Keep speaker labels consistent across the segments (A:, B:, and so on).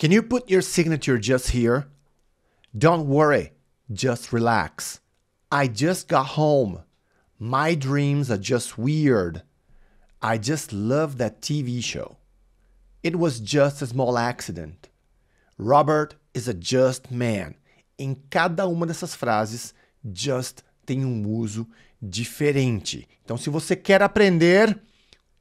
A: Can you put your signature just here? Don't worry, just relax. I just got home. My dreams are just weird. I just love that TV show. It was just a small accident. Robert is a just man. Em cada uma dessas frases, just tem um uso diferente. Então, se você quer aprender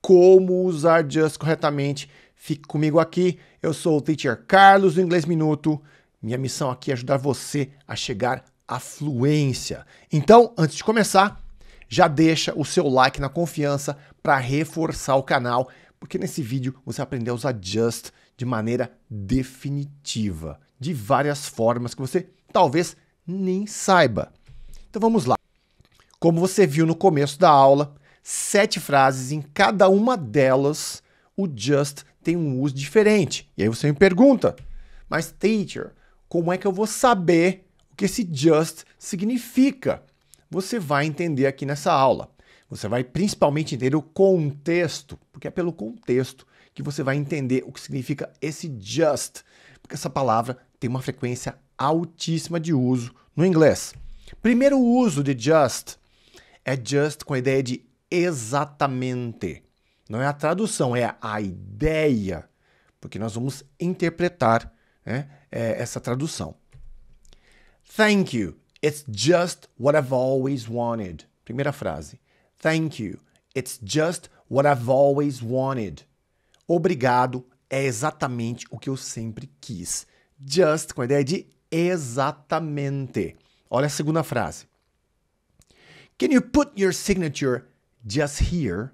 A: como usar just corretamente, Fique comigo aqui. Eu sou o teacher Carlos do Inglês Minuto. Minha missão aqui é ajudar você a chegar à fluência. Então, antes de começar, já deixa o seu like na confiança para reforçar o canal, porque nesse vídeo você aprendeu a usar just de maneira definitiva, de várias formas que você talvez nem saiba. Então vamos lá. Como você viu no começo da aula, sete frases em cada uma delas o just tem um uso diferente. E aí você me pergunta, mas teacher, como é que eu vou saber o que esse just significa? Você vai entender aqui nessa aula. Você vai principalmente entender o contexto, porque é pelo contexto que você vai entender o que significa esse just, porque essa palavra tem uma frequência altíssima de uso no inglês. Primeiro uso de just é just com a ideia de exatamente. Não é a tradução, é a ideia, porque nós vamos interpretar né, é, essa tradução. Thank you. It's just what I've always wanted. Primeira frase. Thank you. It's just what I've always wanted. Obrigado é exatamente o que eu sempre quis. Just com a ideia de exatamente. Olha a segunda frase. Can you put your signature just here?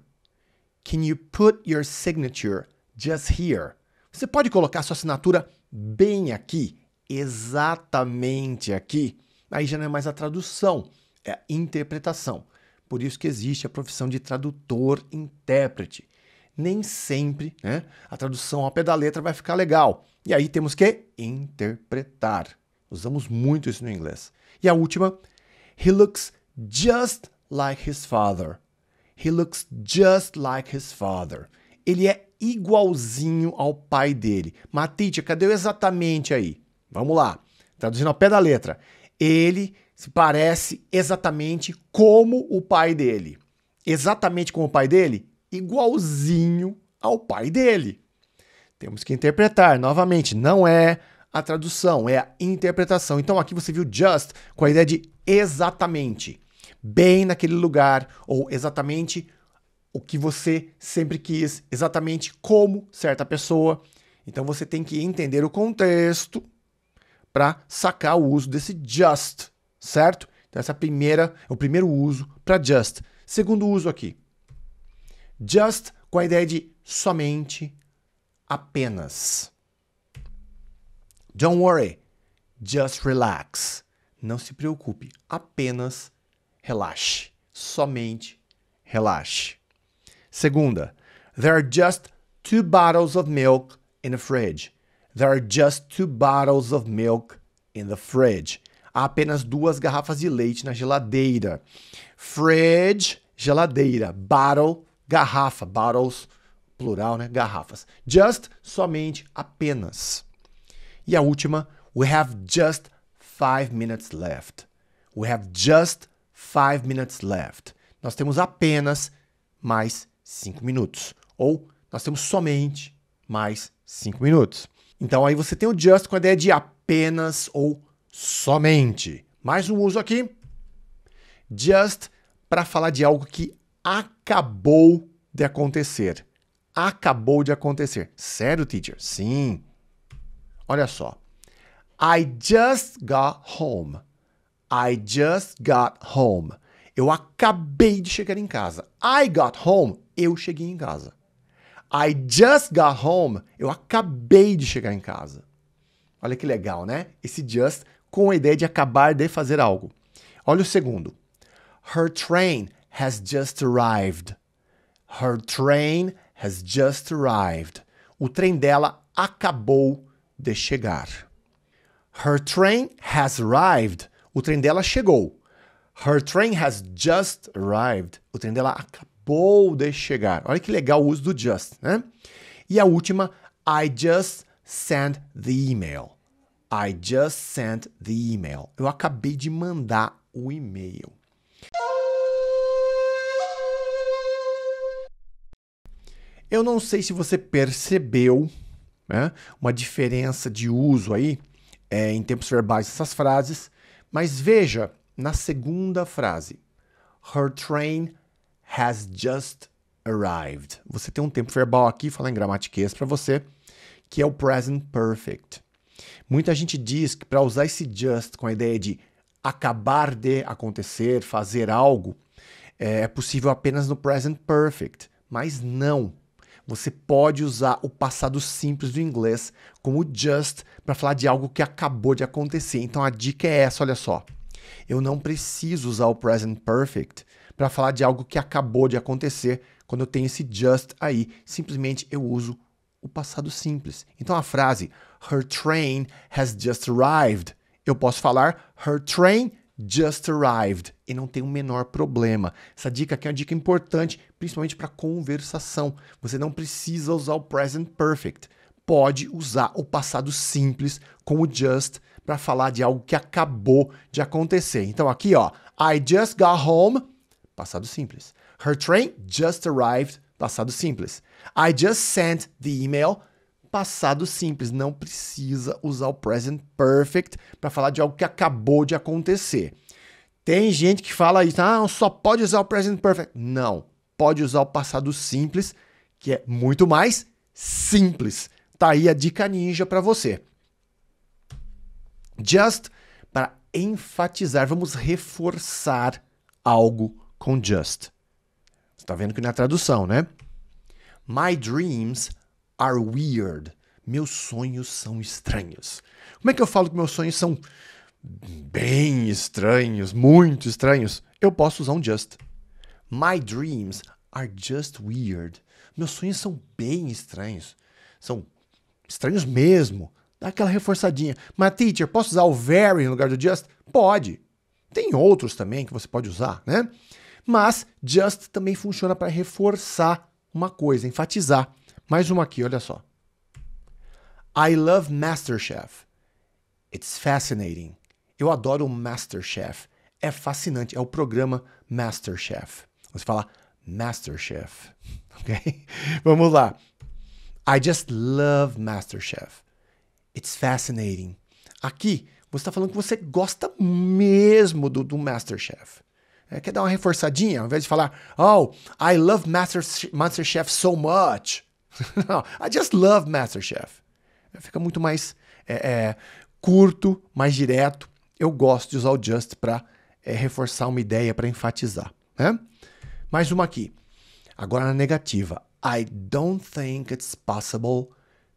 A: Can you put your signature just here? Você pode colocar sua assinatura bem aqui, exatamente aqui. Aí já não é mais a tradução, é a interpretação. Por isso que existe a profissão de tradutor intérprete. Nem sempre né, a tradução ao pé da letra vai ficar legal. E aí temos que interpretar. Usamos muito isso no inglês. E a última, he looks just like his father. He looks just like his father. Ele é igualzinho ao pai dele. Matite, cadê o exatamente aí? Vamos lá. Traduzindo ao pé da letra. Ele se parece exatamente como o pai dele. Exatamente como o pai dele? Igualzinho ao pai dele. Temos que interpretar. Novamente, não é a tradução, é a interpretação. Então aqui você viu just com a ideia de exatamente bem naquele lugar, ou exatamente o que você sempre quis, exatamente como certa pessoa. Então você tem que entender o contexto para sacar o uso desse just, certo? Então essa é a primeira, é o primeiro uso para just. Segundo uso aqui. Just com a ideia de somente, apenas. Don't worry, just relax. Não se preocupe, apenas relaxe. Somente relaxe. Segunda, there are just two bottles of milk in the fridge. There are just two bottles of milk in the fridge. Há apenas duas garrafas de leite na geladeira. Fridge, geladeira. Bottle, garrafa. Bottles, plural, né? Garrafas. Just, somente, apenas. E a última, we have just five minutes left. We have just five minutes left. Nós temos apenas mais cinco minutos. Ou nós temos somente mais cinco minutos. Então aí você tem o just com a ideia de apenas ou somente. Mais um uso aqui. Just para falar de algo que acabou de acontecer. Acabou de acontecer. Sério, teacher? Sim. Olha só. I just got home. I just got home. Eu acabei de chegar em casa. I got home. Eu cheguei em casa. I just got home. Eu acabei de chegar em casa. Olha que legal, né? Esse just com a ideia de acabar de fazer algo. Olha o segundo. Her train has just arrived. Her train has just arrived. O trem dela acabou de chegar. Her train has arrived o trem dela chegou. Her train has just arrived. O trem dela acabou de chegar. Olha que legal o uso do just, né? E a última, I just sent the email. I just sent the email. Eu acabei de mandar o e-mail. Eu não sei se você percebeu né, uma diferença de uso aí é, em tempos verbais dessas frases, mas veja na segunda frase: Her train has just arrived. Você tem um tempo verbal aqui, falar em gramatiquês para você, que é o present perfect. Muita gente diz que para usar esse just com a ideia de acabar de acontecer, fazer algo, é, é possível apenas no present perfect, mas não. Você pode usar o passado simples do inglês, como just, para falar de algo que acabou de acontecer. Então a dica é essa, olha só. Eu não preciso usar o present perfect para falar de algo que acabou de acontecer. Quando eu tenho esse just aí, simplesmente eu uso o passado simples. Então a frase her train has just arrived. Eu posso falar her train just arrived e não tem o menor problema. Essa dica aqui é uma dica importante, principalmente para conversação. Você não precisa usar o present perfect. Pode usar o passado simples com o just para falar de algo que acabou de acontecer. Então aqui, ó, I just got home, passado simples. Her train just arrived, passado simples. I just sent the email, passado simples, não precisa usar o present perfect para falar de algo que acabou de acontecer. Tem gente que fala isso, ah, só pode usar o present perfect. Não, pode usar o passado simples, que é muito mais simples. Tá aí a dica ninja para você. Just para enfatizar, vamos reforçar algo com just. Você tá vendo que na é tradução, né? My dreams are weird. Meus sonhos são estranhos. Como é que eu falo que meus sonhos são bem estranhos, muito estranhos? Eu posso usar um just. My dreams are just weird. Meus sonhos são bem estranhos. São estranhos mesmo. Dá aquela reforçadinha. Mas, teacher, posso usar o very no lugar do just? Pode. Tem outros também que você pode usar, né? Mas just também funciona para reforçar uma coisa, enfatizar. Mais uma aqui, olha só. I love MasterChef. It's fascinating. Eu adoro o MasterChef. É fascinante. É o programa MasterChef. Você fala MasterChef. Ok? Vamos lá. I just love MasterChef. It's fascinating. Aqui, você está falando que você gosta mesmo do, do MasterChef. É, quer dar uma reforçadinha? Ao invés de falar, oh, I love Master, MasterChef so much. I just love Masterchef. Fica muito mais é, é, curto, mais direto. Eu gosto de usar o just para é, reforçar uma ideia, para enfatizar. Né? Mais uma aqui. Agora na negativa. I don't think it's possible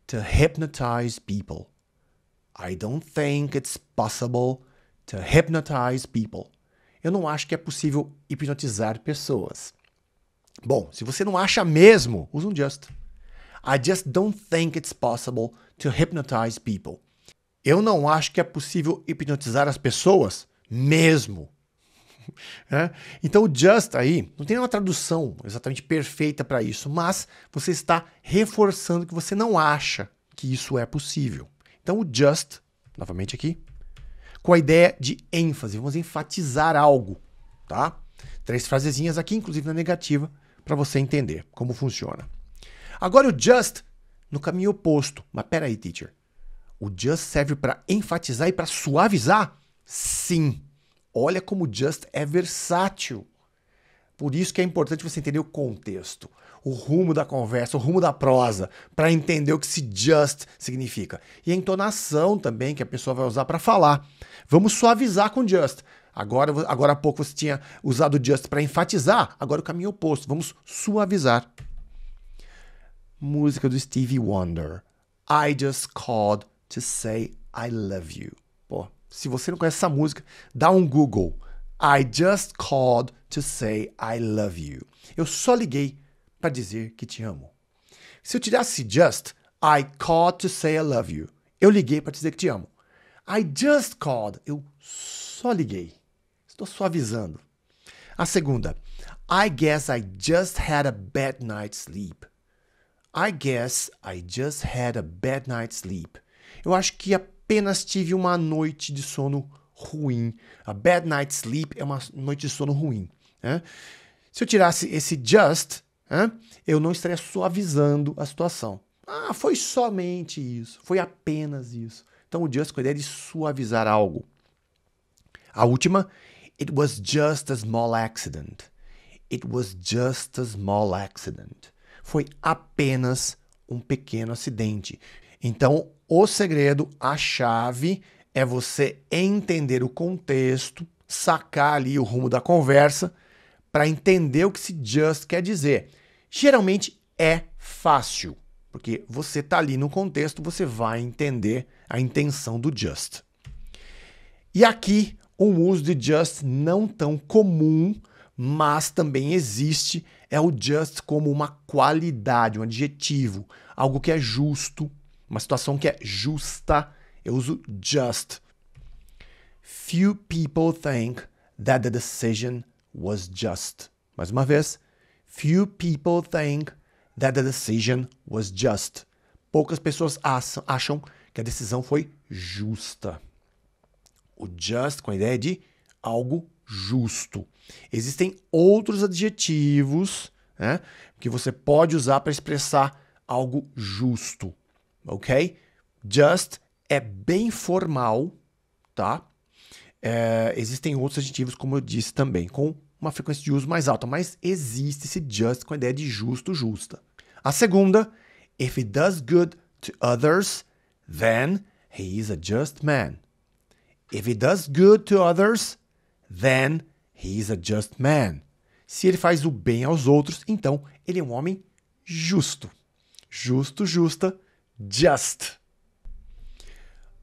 A: to hypnotize people. I don't think it's possible to hypnotize people. Eu não acho que é possível hipnotizar pessoas. Bom, se você não acha mesmo, usa um just. I just don't think it's possible to hypnotize people. Eu não acho que é possível hipnotizar as pessoas mesmo. É? Então, o just aí não tem uma tradução exatamente perfeita para isso, mas você está reforçando que você não acha que isso é possível. Então, o just, novamente aqui, com a ideia de ênfase, vamos enfatizar algo, tá? Três frasezinhas aqui, inclusive na negativa, para você entender como funciona. Agora o just no caminho oposto. Mas peraí, teacher. O just serve para enfatizar e para suavizar? Sim. Olha como o just é versátil. Por isso que é importante você entender o contexto, o rumo da conversa, o rumo da prosa, para entender o que esse just significa. E a entonação também que a pessoa vai usar para falar. Vamos suavizar com just. Agora, agora há pouco você tinha usado just para enfatizar, agora o caminho oposto. Vamos suavizar música do Stevie Wonder. I just called to say I love you. Pô, se você não conhece essa música, dá um Google. I just called to say I love you. Eu só liguei para dizer que te amo. Se eu tirasse just, I called to say I love you. Eu liguei para dizer que te amo. I just called. Eu só liguei. Estou suavizando. A segunda. I guess I just had a bad night's sleep. I guess I just had a bad night's sleep. Eu acho que apenas tive uma noite de sono ruim. A bad night's sleep é uma noite de sono ruim. Né? Se eu tirasse esse just, né, eu não estaria suavizando a situação. Ah, foi somente isso, foi apenas isso. Então o just com a ideia de suavizar algo. A última, it was just a small accident. It was just a small accident foi apenas um pequeno acidente. Então, o segredo, a chave, é você entender o contexto, sacar ali o rumo da conversa para entender o que esse just quer dizer. Geralmente é fácil, porque você está ali no contexto, você vai entender a intenção do just. E aqui um uso de just não tão comum mas também existe é o just como uma qualidade, um adjetivo, algo que é justo, uma situação que é justa. Eu uso just. Few people think that the decision was just. Mais uma vez, few people think that the decision was just. Poucas pessoas acham que a decisão foi justa. O just com a ideia de algo justo. Existem outros adjetivos né, que você pode usar para expressar algo justo, ok? Just é bem formal, tá? É, existem outros adjetivos, como eu disse também, com uma frequência de uso mais alta, mas existe esse just com a ideia de justo, justa. A segunda, if he does good to others, then he is a just man. If he does good to others, then he is a just man. Se ele faz o bem aos outros, então ele é um homem justo. Justo, justa, just.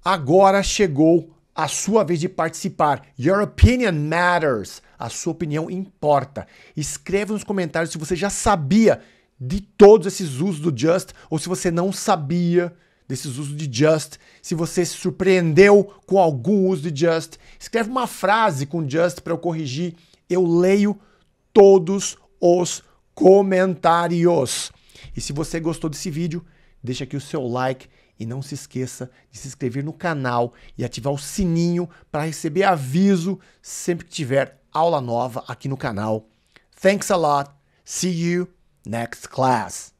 A: Agora chegou a sua vez de participar. Your opinion matters. A sua opinião importa. Escreva nos comentários se você já sabia de todos esses usos do just ou se você não sabia desses usos de just, se você se surpreendeu com algum uso de just, escreve uma frase com just para eu corrigir. Eu leio todos os comentários. E se você gostou desse vídeo, deixa aqui o seu like e não se esqueça de se inscrever no canal e ativar o sininho para receber aviso sempre que tiver aula nova aqui no canal. Thanks a lot. See you next class.